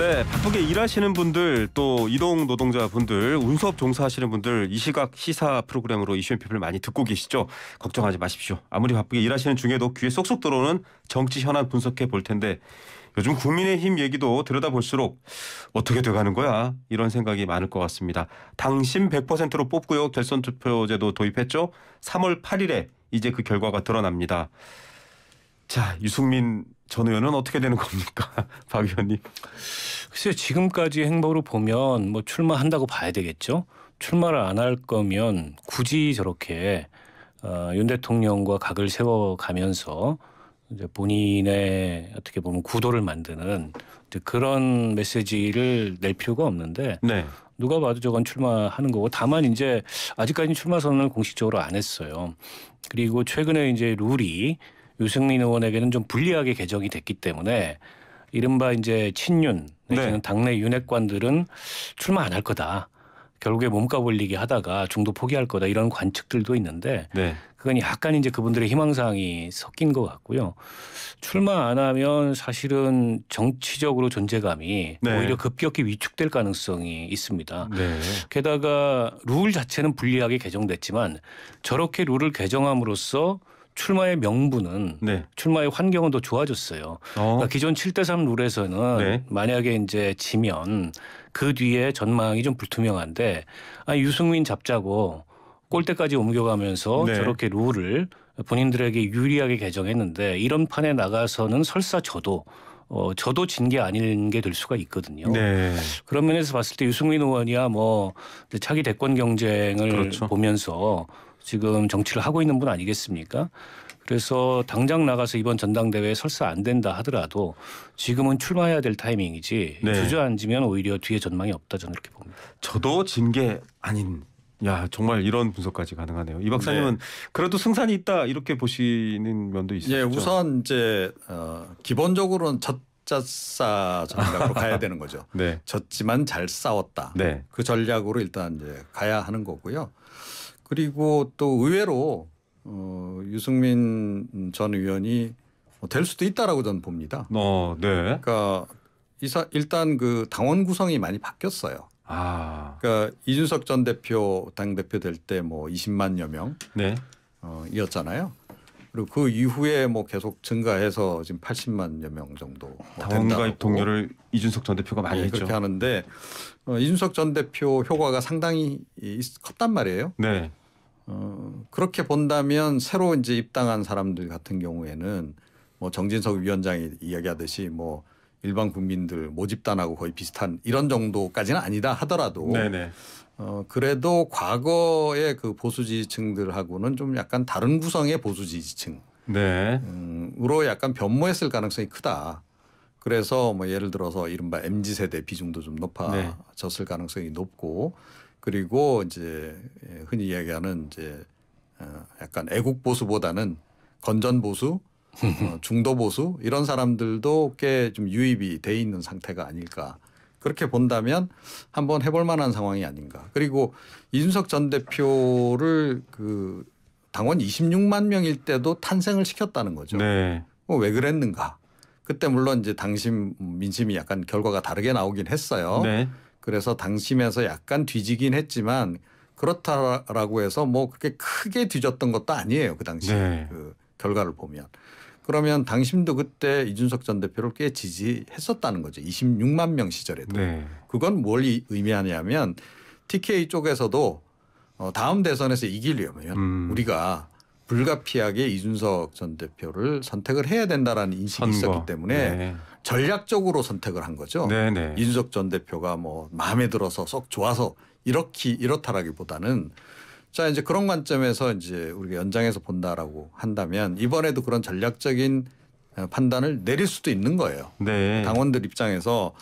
네, 바쁘게 일하시는 분들 또 이동 노동자 분들 운수업 종사하시는 분들 이 시각 시사 프로그램으로 이슈앤피플 많이 듣고 계시죠? 걱정하지 마십시오. 아무리 바쁘게 일하시는 중에도 귀에 쏙쏙 들어오는 정치 현안 분석해 볼 텐데 요즘 국민의힘 얘기도 들여다볼수록 어떻게 돼가는 거야 이런 생각이 많을 것 같습니다. 당신 100%로 뽑고요 결선 투표제도 도입했죠. 3월 8일에 이제 그 결과가 드러납니다. 자 유승민 전 의원은 어떻게 되는 겁니까, 박 의원님? 글쎄 요 지금까지 행보로 보면 뭐 출마한다고 봐야 되겠죠. 출마를 안 할 거면 굳이 저렇게 어, 윤 대통령과 각을 세워가면서 이제 본인의 어떻게 보면 구도를 만드는 이제 그런 메시지를 낼 필요가 없는데 네. 누가 봐도 저건 출마하는 거고 다만 이제 아직까지는 출마 선언을 공식적으로 안 했어요. 그리고 최근에 이제 룰이 유승민 의원에게는 좀 불리하게 개정이 됐기 때문에 이른바 이제 친윤 네. 당내 윤핵관들은 출마 안 할 거다. 결국에 몸값 올리기 하다가 중도 포기할 거다 이런 관측들도 있는데 네. 그건 약간 이제 그분들의 희망사항이 섞인 것 같고요. 출마 안 하면 사실은 정치적으로 존재감이 네. 오히려 급격히 위축될 가능성이 있습니다. 네. 게다가 룰 자체는 불리하게 개정됐지만 저렇게 룰을 개정함으로써 출마의 명분은 네. 출마의 환경은 더 좋아졌어요. 어. 그러니까 기존 7대3 룰에서는 네. 만약에 이제 지면 그 뒤에 전망이 좀 불투명한데 아니, 유승민 잡자고 골대까지 옮겨가면서 네. 저렇게 룰을 본인들에게 유리하게 개정했는데 이런 판에 나가서는 설사 저도 어, 저도 진 게 아닌 게 될 수가 있거든요. 네. 그런 면에서 봤을 때 유승민 의원이야 뭐 차기 대권 경쟁을 그렇죠. 보면서 지금 정치를 하고 있는 분 아니겠습니까? 그래서 당장 나가서 이번 전당대회에 설사 안 된다 하더라도 지금은 출마해야 될 타이밍이지 네. 주저앉으면 오히려 뒤에 전망이 없다 저는 이렇게 봅니다. 저도 징계 아닌 야 정말 이런 분석까지 가능하네요. 이 박사님은 네. 그래도 승산이 있다 이렇게 보시는 면도 있으시죠? 예, 우선 이제 어, 기본적으로는 젖자싸 전략으로 가야 되는 거죠. 네. 졌지만 잘 싸웠다. 네. 그 전략으로 일단 이제 가야 하는 거고요. 그리고 또 의외로 어, 유승민 전 의원이 뭐 될 수도 있다라고 저는 봅니다. 어, 네. 그러니까 이사 일단 그 당원 구성이 많이 바뀌었어요. 아. 그러니까 이준석 전 대표 당 대표 될 때 뭐 20만여 명, 네. 어, 이었잖아요. 그리고 그 이후에 뭐 계속 증가해서 지금 80만여 명 정도 뭐 당원가입 동료를 이준석 전 대표가 많이 네, 했죠. 그렇게 하는데 어, 이준석 전 대표 효과가 상당히 컸단 말이에요. 네. 어, 그렇게 본다면 새로 이제 입당한 사람들 같은 경우에는 뭐 정진석 위원장이 이야기하듯이 뭐 일반 국민들 모집단하고 거의 비슷한 이런 정도까지는 아니다 하더라도 네네. 어, 그래도 과거의 그 보수 지지층들하고는 좀 약간 다른 구성의 보수 지지층 네. 음으로 약간 변모했을 가능성이 크다. 그래서 뭐 예를 들어서 이른바 mz 세대 비중도 좀 네. 높아졌을 네. 가능성이 높고 그리고 이제 예, 흔히 얘기하는 이제 어, 약간 애국 보수보다는 건전 보수, 어, 중도 보수 이런 사람들도 꽤 좀 유입이 돼 있는 상태가 아닐까 그렇게 본다면 한번 해볼 만한 상황이 아닌가. 그리고 이준석 전 대표를 그 당원 26만 명일 때도 탄생을 시켰다는 거죠. 네. 뭐 왜 그랬는가. 그때 물론 이제 당심 민심이 약간 결과가 다르게 나오긴 했어요. 네. 그래서 당심에서 약간 뒤지긴 했지만 그렇다라고 해서 뭐 그렇게 크게 뒤졌던 것도 아니에요 그 당시 네. 그 결과를 보면 그러면 당심도 그때 이준석 전 대표를 꽤 지지했었다는 거죠 26만 명 시절에도 네. 그건 뭘 의미하냐면 TK 쪽에서도 어, 다음 대선에서 이기려면 음. 우리가 불가피하게 이준석 전 대표를 선택을 해야 된다라는 인식이 선거. 있었기 때문에 네. 전략적으로 선택을 한 거죠. 네네. 네. 이준석 전 대표가 뭐 마음에 들어서 썩 좋아서 이렇게 이렇다라기보다는 자 이제 그런 관점에서 이제 우리가 연장해서 본다라고 한다면 이번에도 그런 전략적인 어, 판단을 내릴 수도 있는 거예요. 네. 당원들 입장에서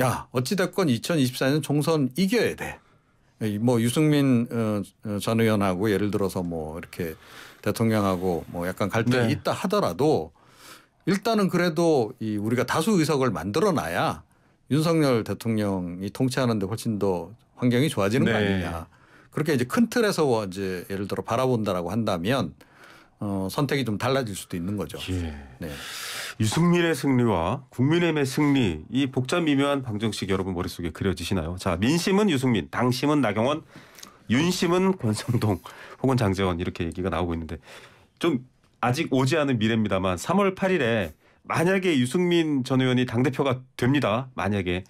야 어찌 됐건 2024년 총선 이겨야 돼. 예, 뭐 유승민 어, 어, 전 의원하고 예를 들어서 뭐 이렇게 대통령하고 뭐 약간 갈등이 네. 있다 하더라도 일단은 그래도 이 우리가 다수 의석을 만들어 놔야 윤석열 대통령이 통치하는데 훨씬 더 환경이 좋아지는 네. 거 아니냐. 그렇게 이제 큰 틀에서 뭐 이제 예를 들어 바라본다라고 한다면 어, 선택이 좀 달라질 수도 있는 거죠. 예. 네. 유승민의 승리와 국민의힘의 승리 이 복잡 미묘한 방정식 여러분 머릿속에 그려지시나요? 자 민심은 유승민, 당심은 나경원, 윤심은 권성동 혹은 장재원 이렇게 얘기가 나오고 있는데 좀 아직 오지 않은 미래입니다만 3월 8일에 만약에 유승민 전 의원이 당 대표가 됩니다. 만약에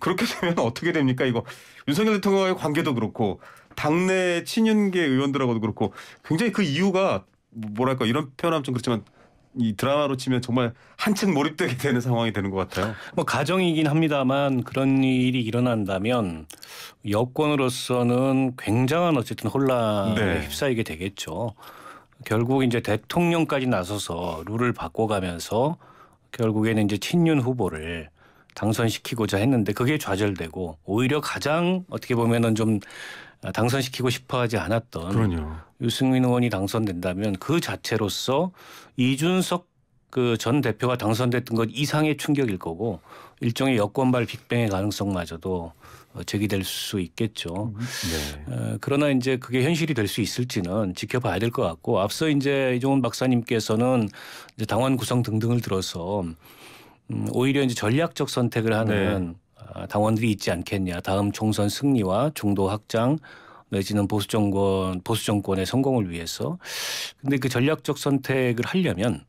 그렇게 되면 어떻게 됩니까? 이거 윤석열 대통령의 과 관계도 그렇고 당내 친윤계 의원들하고도 그렇고 굉장히 그 이유가 뭐, 뭐랄까 이런 표현하면 좀 그렇지만 이 드라마로 치면 정말 한층 몰입되게 되는 상황이 되는 것 같아요. 뭐 가정이긴 합니다만 그런 일이 일어난다면 여권으로서는 굉장한 어쨌든 혼란에 네. 휩싸이게 되겠죠. 결국 이제 대통령까지 나서서 룰을 바꿔가면서 결국에는 이제 친윤 후보를 당선시키고자 했는데 그게 좌절되고 오히려 가장 어떻게 보면은 좀 당선시키고 싶어하지 않았던 그럼요. 유승민 의원이 당선된다면 그 자체로서 이준석 그 전 대표가 당선됐던 것 이상의 충격일 거고 일종의 여권발 빅뱅의 가능성마저도 어, 제기될 수 있겠죠. 네. 어, 그러나 이제 그게 현실이 될 수 있을지는 지켜봐야 될 것 같고 앞서 이제 이종훈 박사님께서는 이제 당원 구성 등등을 들어서 음, 오히려 이제 전략적 선택을 하는 네. 아, 당원들이 있지 않겠냐. 다음 총선 승리와 중도 확장 내지는 보수 정권 보수 정권의 성공을 위해서 근데 그 전략적 선택을 하려면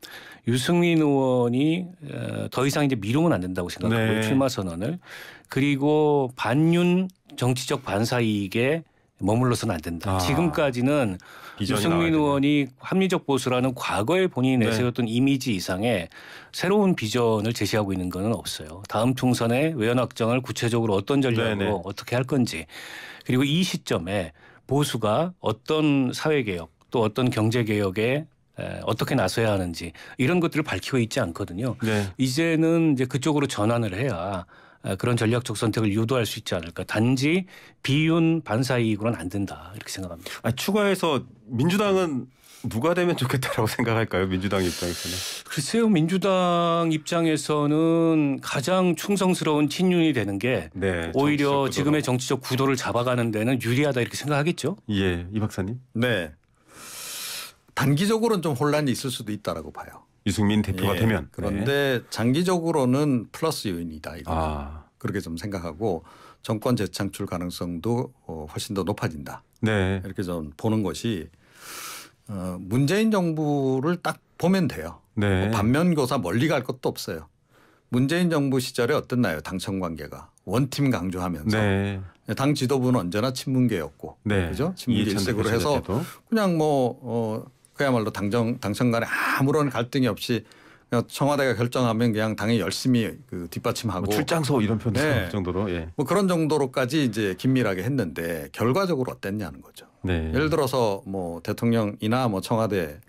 유승민 의원이 더 이상 이제 미루면 안 된다고 생각하고 네. 출마 선언을 그리고 반윤 정치적 반사 이익에 머물러서는 안 된다. 아, 지금까지는 유승민 의원이 합리적 보수라는 과거에 본인이 내세웠던 네. 이미지 이상의 새로운 비전을 제시하고 있는 것은 없어요. 다음 총선에 외연 확장을 구체적으로 어떤 전략으로 네네. 네. 어떻게 할 건지 그리고 이 시점에 보수가 어떤 사회개혁 또 어떤 경제개혁에 어떻게 나서야 하는지 이런 것들을 밝히고 있지 않거든요. 네. 이제는 이제 그쪽으로 전환을 해야 그런 전략적 선택을 유도할 수 있지 않을까. 단지 비윤 반사 이익으로는 안 된다 이렇게 생각합니다. 아, 추가해서 민주당은 누가 되면 좋겠다라고 생각할까요? 민주당 입장에서는. 글쎄요. 민주당 입장에서는 가장 충성스러운 친윤이 되는 게 네, 오히려 지금의 정치적 구도를 잡아가는 데는 유리하다 이렇게 생각하겠죠. 예. 이 박사님. 네. 단기적으로는 좀 혼란이 있을 수도 있다라고 봐요. 유승민 대표가 예, 되면. 그런데 네. 장기적으로는 플러스 요인이다. 이거 아. 그렇게 좀 생각하고 정권 재창출 가능성도 어, 훨씬 더 높아진다. 네. 이렇게 좀 보는 것이 어, 문재인 정부를 딱 보면 돼요. 네. 뭐 반면교사 멀리 갈 것도 없어요. 문재인 정부 시절에 어땠나요? 당청 관계가 원팀 강조하면서 네. 당 지도부는 언제나 친문계였고 네. 그죠? 친문계 일색으로 해서 그냥 뭐 어, 그야말로 당정 당청 간에 아무런 갈등이 없이 청와대가 결정하면 그냥 당연히 열심히 그 뒷받침하고 뭐 출장소 이런 표현 네. 정도로 예. 뭐 그런 정도로까지 이제 긴밀하게 했는데 결과적으로 어땠냐는 거죠. 네. 예를 들어서 뭐 대통령이나 뭐 청와대의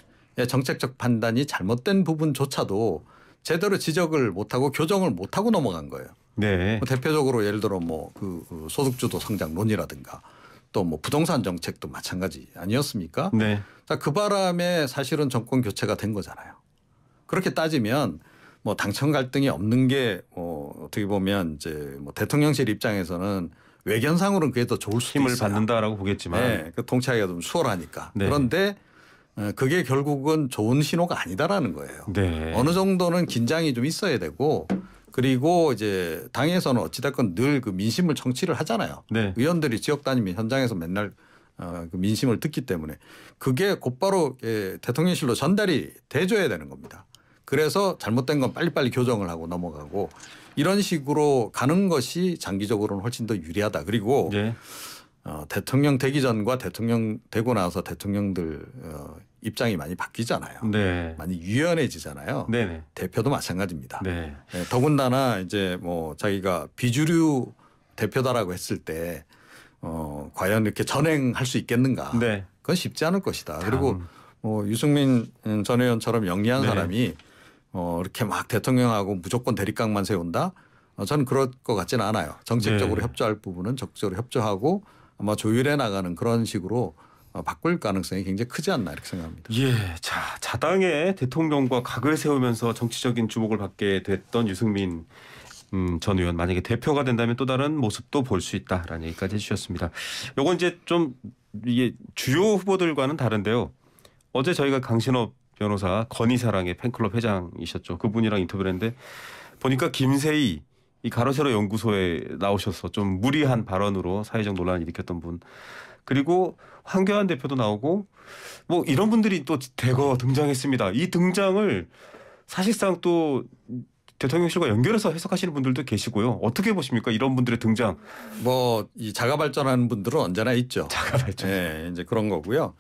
정책적 판단이 잘못된 부분조차도 제대로 지적을 못하고 교정을 못하고 넘어간 거예요. 네. 뭐 대표적으로 예를 들어 뭐그 그 소득주도 성장론이라든가 또 뭐 부동산 정책도 마찬가지 아니었습니까? 네. 자그 바람에 사실은 정권 교체가 된 거잖아요. 그렇게 따지면 뭐 당청 갈등이 없는 게뭐 어떻게 보면 이제 뭐 대통령실 입장에서는 외견상으로는 그게 더 좋을 수도 힘을 있어요. 받는다라고 보겠지만 네, 그 통치하기가 좀 수월하니까 네. 그런데 어, 그게 결국은 좋은 신호가 아니다라는 거예요. 네. 어느 정도는 긴장이 좀 있어야 되고 그리고 이제 당에서는 어찌됐건 늘 그 민심을 청취를 하잖아요. 네. 의원들이 지역 단위면 현장에서 맨날 어, 그 민심을 듣기 때문에 그게 곧바로 예, 대통령실로 전달이 돼줘야 되는 겁니다. 그래서 잘못된 건 빨리빨리 교정을 하고 넘어가고 이런 식으로 가는 것이 장기적으로는 훨씬 더 유리하다. 그리고 네. 어, 대통령 되기 전과 대통령 되고 나서 대통령들 어, 입장이 많이 바뀌잖아요. 네. 많이 유연해지잖아요. 네, 네. 대표도 마찬가지입니다. 네. 네, 더군다나 이제 뭐 자기가 비주류 대표다라고 했을 때 어, 과연 이렇게 전행할 수 있겠는가? 네. 그건 쉽지 않을 것이다. 그리고 뭐 유승민 전 의원처럼 영리한 네. 사람이 어, 이렇게 막 대통령하고 무조건 대립각만 세운다. 어, 저는 그럴 것 같지는 않아요. 정책적으로 네. 협조할 부분은 적극적으로 협조하고 아마 조율해 나가는 그런 식으로 어, 바꿀 가능성이 굉장히 크지 않나 이렇게 생각합니다. 예, 자 자당의 대통령과 각을 세우면서 정치적인 주목을 받게 됐던 유승민 음, 전 의원 만약에 대표가 된다면 또 다른 모습도 볼 수 있다라는 얘기까지 해주셨습니다. 요건 이제 좀 이게 주요 후보들과는 다른데요. 어제 저희가 강신업 변호사 건희사랑의 팬클럽 회장이셨죠. 그분이랑 인터뷰를 했는데 보니까 김세희 이 가로세로 연구소에 나오셔서 좀 무리한 발언으로 사회적 논란을 일으켰던 분 그리고 황교안 대표도 나오고 뭐 이런 분들이 또 대거 등장했습니다. 이 등장을 사실상 또 대통령실과 연결해서 해석하시는 분들도 계시고요. 어떻게 보십니까? 이런 분들의 등장. 뭐 이 자가 발전하는 분들은 언제나 있죠. 자가 발전. 예, 네, 이제 그런 거고요.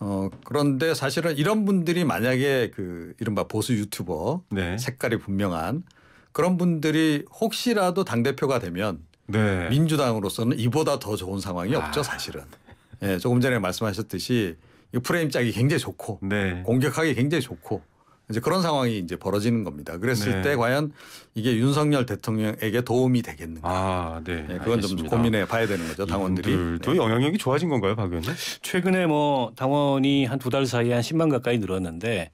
어 그런데 사실은 이런 분들이 만약에 그 이른바 보수 유튜버 네. 색깔이 분명한 그런 분들이 혹시라도 당 대표가 되면 네. 민주당으로서는 이보다 더 좋은 상황이 없죠 아. 사실은. 예, 네, 조금 전에 말씀하셨듯이 이 프레임 짝이 굉장히 좋고 네. 공격하기 굉장히 좋고 이제 그런 상황이 이제 벌어지는 겁니다. 그랬을 네. 때 과연 이게 윤석열 대통령에게 도움이 되겠는가? 아, 네. 네 그건 알겠습니다. 좀 고민해 봐야 되는 거죠. 당원들이. 또 네. 영향력이 좋아진 건가요, 박 의원님? 최근에 뭐 당원이 한 두 달 사이에 한 10만 가까이 늘었는데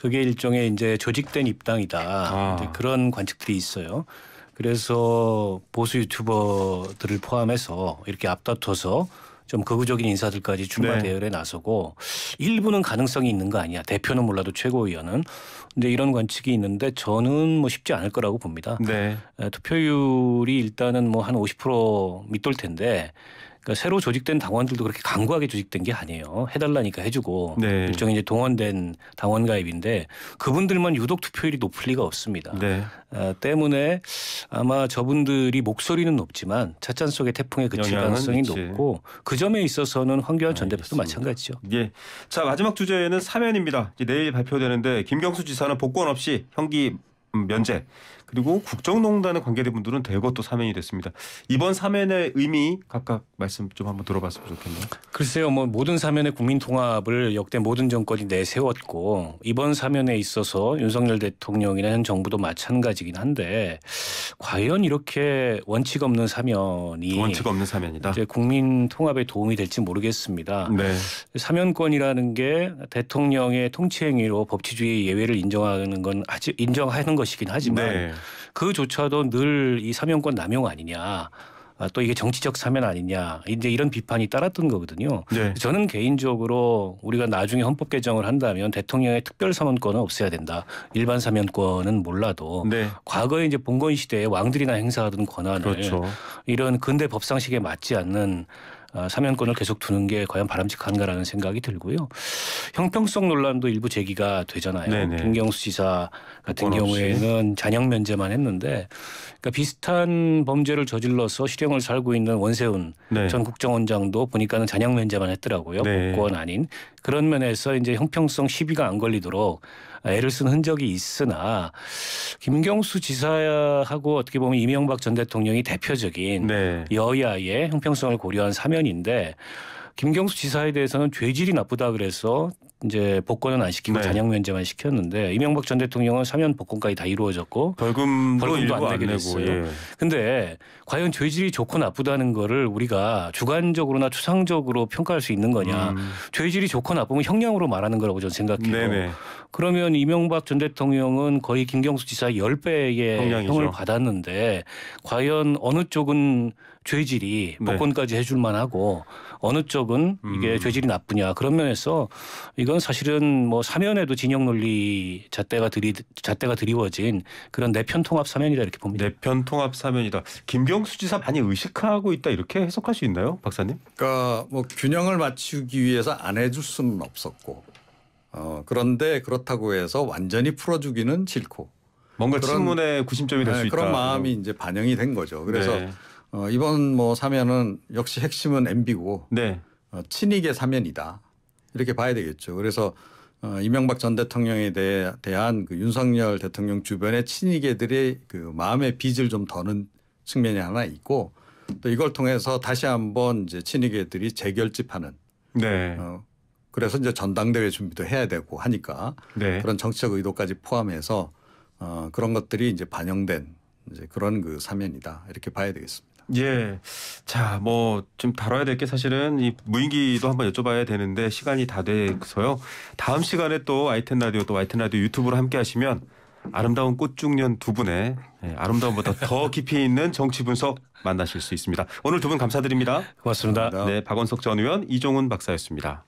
그게 일종의 이제 조직된 입당이다. 아. 그런 관측들이 있어요. 그래서 보수 유튜버들을 포함해서 이렇게 앞다퉈서 좀 극우적인 인사들까지 출마 네. 대열에 나서고 일부는 가능성이 있는 거 아니야. 대표는 몰라도 최고위원은. 근데 이런 관측이 있는데 저는 뭐 쉽지 않을 거라고 봅니다. 네. 투표율이 일단은 뭐 한 50% 밑돌 텐데 그러니까 새로 조직된 당원들도 그렇게 강구하게 조직된 게 아니에요. 해달라니까 해주고 네. 일종의 이제 동원된 당원 가입인데 그분들만 유독 투표율이 높을 리가 없습니다. 네. 아, 때문에 아마 저분들이 목소리는 높지만 차찬 속의 태풍에 그칠 가능성이 있지. 높고 그 점에 있어서는 황교안 전 대표도 마찬가지죠. 예. 자 마지막 주제는 사면입니다. 내일 발표되는데 김경수 지사는 복권 없이 형기 음, 면제 그리고 국정농단에 관계된 분들은 대거 또 사면이 됐습니다. 이번 사면의 의미 각각 말씀 좀 한번 들어봤으면 좋겠네요. 글쎄요, 뭐 모든 사면의 국민 통합을 역대 모든 정권이 내세웠고 이번 사면에 있어서 윤석열 대통령이나 현 정부도 마찬가지긴 한데 과연 이렇게 원칙 없는 사면이 원칙 없는 사면이다. 이제 국민 통합에 도움이 될지 모르겠습니다. 네. 사면권이라는 게 대통령의 통치 행위로 법치주의 예외를 인정하는 건 아직 인정하는 것이긴 하지만 네. 그조차도 늘 이사면권 남용 아니냐. 아, 또 이게 정치적 사면 아니냐 이제 이런 비판이 따랐던 거거든요. 네. 저는 개인적으로 우리가 나중에 헌법 개정을 한다면 대통령의 특별 사면권은 없애야 된다. 일반 사면권은 몰라도 네. 과거에 이제 봉건 시대에 왕들이나 행사하던 권한을 그렇죠. 이런 근대 법상식에 맞지 않는 아, 사면권을 계속 두는 게 과연 바람직한가라는 생각이 들고요. 형평성 논란도 일부 제기가 되잖아요. 네네. 김경수 지사 같은 경우에는 잔형 면제만 했는데 그러니까 비슷한 범죄를 저질러서 실형을 살고 있는 원세훈 네. 전 국정원장도 보니까는 잔형 면제만 했더라고요. 네. 복권 아닌 그런 면에서 이제 형평성 시비가 안 걸리도록 애를 쓴 흔적이 있으나 김경수 지사하고 어떻게 보면 이명박 전 대통령이 대표적인 네. 여야의 형평성을 고려한 사면인데 김경수 지사에 대해서는 죄질이 나쁘다 그래서 이제 복권은 안 시키고 네. 잔형 면제만 시켰는데 이명박 전 대통령은 사면 복권까지 다 이루어졌고 벌금도, 벌금도 안되게 됐어요. 예. 근데 과연 죄질이 좋고 나쁘다는 거를 우리가 주관적으로나 추상적으로 평가할 수 있는 거냐? 음. 죄질이 좋고 나쁘면 형량으로 말하는 거라고 저는 생각해요. 네네. 그러면 이명박 전 대통령은 거의 김경수 지사 10배의 형량을 받았는데 과연 어느 쪽은 죄질이 네. 복권까지 네. 해줄 만하고 어느 쪽은 이게 음. 죄질이 나쁘냐 그런 면에서 이건 사실은 뭐 사면에도 진영 논리 잣대가 들이 잣대가 드리워진 그런 내편 통합 사면이다 이렇게 봅니다. 내편 통합 사면이다. 김경수 지사 많이 의식하고 있다 이렇게 해석할 수 있나요, 박사님? 그러니까 뭐 균형을 맞추기 위해서 안 해줄 수는 없었고 어, 그런데 그렇다고 해서 완전히 풀어주기는 싫고 뭔가 그런, 친문의 구심점이 될수 네, 있다. 그런 마음이 이제 반영이 된 거죠. 그래서 네. 어, 이번 뭐 사면은 역시 핵심은 MB고 네. 어, 친이계 사면이다 이렇게 봐야 되겠죠. 그래서 어, 이명박 전 대통령에 대해 대한 그 윤석열 대통령 주변의 친이계들의 그 마음의 빚을 좀 더는 측면이 하나 있고 또 이걸 통해서 다시 한번 이제 친이계들이 재결집하는 네. 어, 그래서 이제 전당대회 준비도 해야 되고 하니까 네. 그런 정치적 의도까지 포함해서 어, 그런 것들이 이제 반영된 이제 그런 그 사면이다 이렇게 봐야 되겠습니다. 예. 자, 뭐 좀 다뤄야 될 게 사실은 이 무인기도 한번 여쭤봐야 되는데 시간이 다 돼서요. 다음 시간에 또 아이템 라디오 또 아이템 라디오 유튜브로 함께 하시면 아름다운 꽃중년 두 분의 예, 아름다움보다 더 깊이 있는 정치 분석 만나실 수 있습니다. 오늘 두 분 감사드립니다. 고맙습니다. 감사합니다. 네, 박원석 전 의원, 이종훈 박사였습니다.